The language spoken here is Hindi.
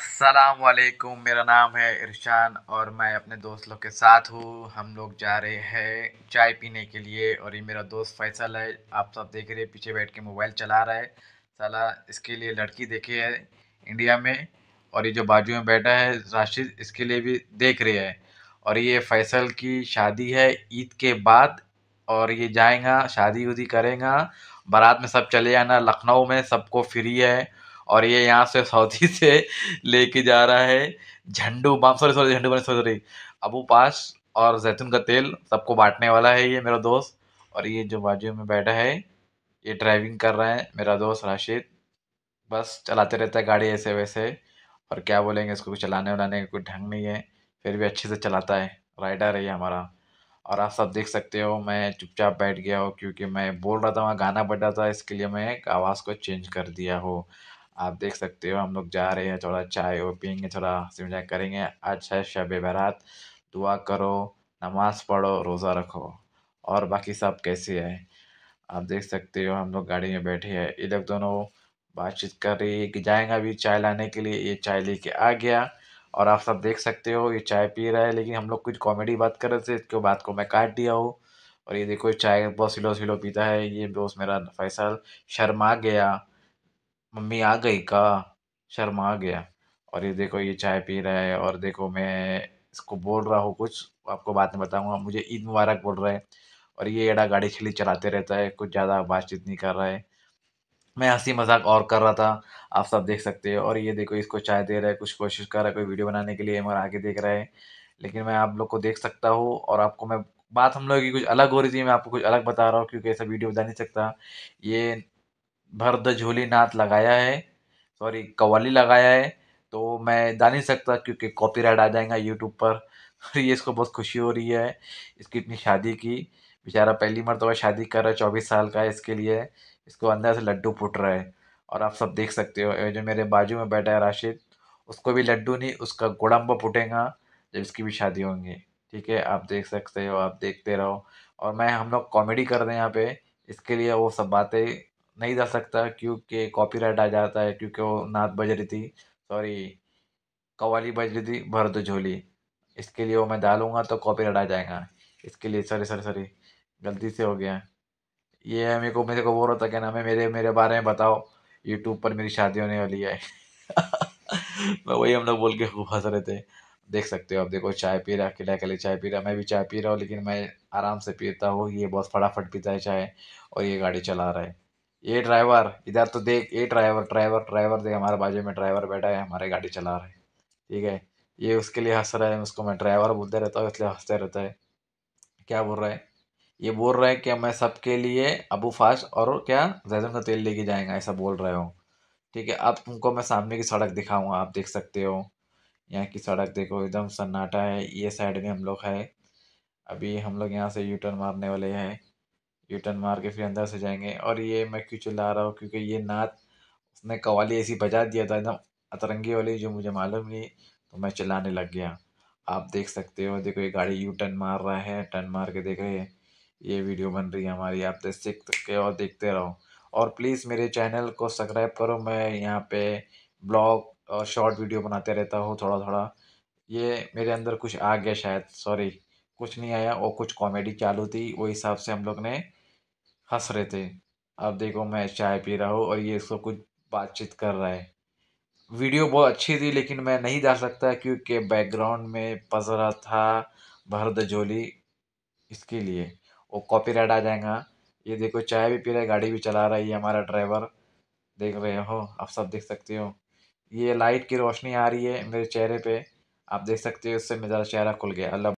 असलकुम मेरा नाम है इरशान और मैं अपने दोस्त लोग के साथ हूँ हम लोग जा रहे हैं चाय पीने के लिए और ये मेरा दोस्त फैसल है आप सब देख रहे हैं पीछे बैठ के मोबाइल चला रहा है साला इसके लिए लड़की देखी है इंडिया में और ये जो बाजू में बैठा है राशिद इसके लिए भी देख रहे हैं और ये फैसल की शादी है ईद के बाद और ये जाएगा शादी उदी करेगा बारात में सब चले जाना लखनऊ में सबको फ्री है और ये यहाँ से सऊदी से लेके जा रहा है Zandu balm sorry sorry Zandu balm sorry अबू पास और जैतून का तेल सबको बांटने वाला है ये मेरा दोस्त और ये जो बाजू में बैठा है ये ड्राइविंग कर रहा है मेरा दोस्त राशिद बस चलाते रहता है गाड़ी ऐसे वैसे और क्या बोलेंगे इसको कुछ चलाने वलाने का कोई ढंग नहीं है फिर भी अच्छे से चलाता है राइडर है ये हमारा और आप सब देख सकते हो मैं चुपचाप बैठ गया हूँ क्योंकि मैं बोल रहा था वहाँ गाना बज रहा था इसके लिए मैं आवाज़ को चेंज कर दिया हो आप देख सकते हो हम लोग जा रहे हैं थोड़ा चाय वो पियेंगे थोड़ा हंसी मजाक करेंगे आज है शब बारात दुआ करो नमाज़ पढ़ो रोज़ा रखो और बाकी सब कैसे है आप देख सकते हो हम लोग गाड़ी में बैठे हैं ये लोग दोनों बातचीत कर रही है कि जाएंगे अभी चाय लाने के लिए ये चाय लेके आ गया और आप सब देख सकते हो ये चाय पी रहा है लेकिन हम लोग कुछ कॉमेडी बात कर रहे थे इसके बात को मैं काट दिया हूँ और ये देखो चाय बहुत सिलो सिलो पीता है ये दोस्त मेरा फैसल शर्मा गया मम्मी आ गई का शर्मा आ गया और ये देखो ये चाय पी रहा है और देखो मैं इसको बोल रहा हूँ कुछ आपको बात में बताऊँगा मुझे ईद मुबारक बोल रहा है और ये एड़ा गाड़ी छिली चलाते रहता है कुछ ज़्यादा बातचीत नहीं कर रहा है मैं हंसी मजाक और कर रहा था आप सब देख सकते हो और ये देखो इसको चाय दे रहा है कुछ कोशिश कर रहा है कोई वीडियो बनाने के लिए मगर आगे देख रहा है लेकिन मैं आप लोग को देख सकता हूँ और आपको मैं बात हम लोग की कुछ अलग हो रही थी मैं आपको कुछ अलग बता रहा हूँ क्योंकि ऐसा वीडियो बता नहीं सकता ये भरद झोली नाथ लगाया है सॉरी कवाली लगाया है तो मैं गा नहीं सकता क्योंकि कॉपीराइट आ जाएगा यूट्यूब पर ये इसको बहुत खुशी हो रही है इसकी इतनी शादी की बेचारा पहली मरतबा शादी कर रहा है चौबीस साल का है इसके लिए इसको अंदर से लड्डू फूट रहा है और आप सब देख सकते हो जो मेरे बाजू में बैठा है राशिद उसको भी लड्डू नहीं उसका गुड़म्ब फूटेगा जब इसकी भी शादी होंगी ठीक है आप देख सकते हो आप देखते रहो और मैं हम लोग कॉमेडी कर रहे हैं यहाँ पे इसके लिए वो सब बातें नहीं जा सकता क्योंकि कॉपीराइट आ जाता है क्योंकि वो नात बज रही थी सॉरी कवाली बज रही थी भरत झोली इसके लिए वो मैं डालूँगा तो कॉपीराइट आ जाएगा इसके लिए सॉरी सॉरी सॉरी गलती से हो गया ये है मेरे को मेरे को बोल रहा था क्या नाम है मेरे मेरे बारे में बताओ यूट्यूब पर मेरी शादी होने वाली है मैं वही हम लोग बोल के खूब हंस रहे थे देख सकते हो आप देखो चाय पी रहा अकेला अकेले चाय पी रहा मैं भी चाय पी रहा हूँ लेकिन मैं आराम से पीता हूँ ये बहुत फटाफट पीता है चाय और ये गाड़ी चला रहा है ये ड्राइवर इधर तो देख ये ड्राइवर ड्राइवर ड्राइवर देख हमारे बाजू में ड्राइवर बैठा है हमारे गाड़ी चला रहा है ठीक है ये उसके लिए हंस रहा है उसको मैं ड्राइवर बोलते रहता हूँ इसलिए हंसते रहता है क्या बोल रहा है ये बोल रहा है कि मैं सबके लिए अबू फास्ट और क्या जैजन का तेल लेके जाएंगा ऐसा बोल रहे हो ठीक है अब तुमको मैं सामने की सड़क दिखाऊंगा आप देख सकते हो यहाँ की सड़क देखो एकदम सन्नाटा है ये साइड में हम लोग है अभी हम लोग यहाँ से यू टर्न मारने वाले हैं यू टर्न मार के फिर अंदर से जाएंगे और ये मैं क्यों चिल्ला रहा हूँ क्योंकि ये नात उसने कवाली ऐसी बजा दिया था एकदम अतरंगी वाली जो मुझे मालूम नहीं तो मैं चिल्लाने लग गया आप देख सकते हो देखो ये गाड़ी यू टर्न मार रहा है टर्न मार के देख रहे हैं ये वीडियो बन रही है हमारी आप देख सकते और देखते रहो और प्लीज़ मेरे चैनल को सब्सक्राइब करो मैं यहाँ पे ब्लॉग और शॉर्ट वीडियो बनाते रहता हूँ थोड़ा थोड़ा ये मेरे अंदर कुछ आ गया शायद सॉरी कुछ नहीं आया और कुछ कॉमेडी चालू थी वो हिसाब से हम लोग ने हंस रहे थे अब देखो मैं चाय पी रहा हूँ और ये इसको कुछ बातचीत कर रहा है वीडियो बहुत अच्छी थी लेकिन मैं नहीं डाल सकता क्योंकि बैकग्राउंड में पस रहा था भरद झोली इसके लिए वो कॉपीराइट आ जाएगा ये देखो चाय भी पी रहा है गाड़ी भी चला रहा है ये हमारा ड्राइवर देख रहे हो आप सब देख सकते हो ये लाइट की रोशनी आ रही है मेरे चेहरे पे आप देख सकते हो इससे मेरा चेहरा खुल गया अल्लाह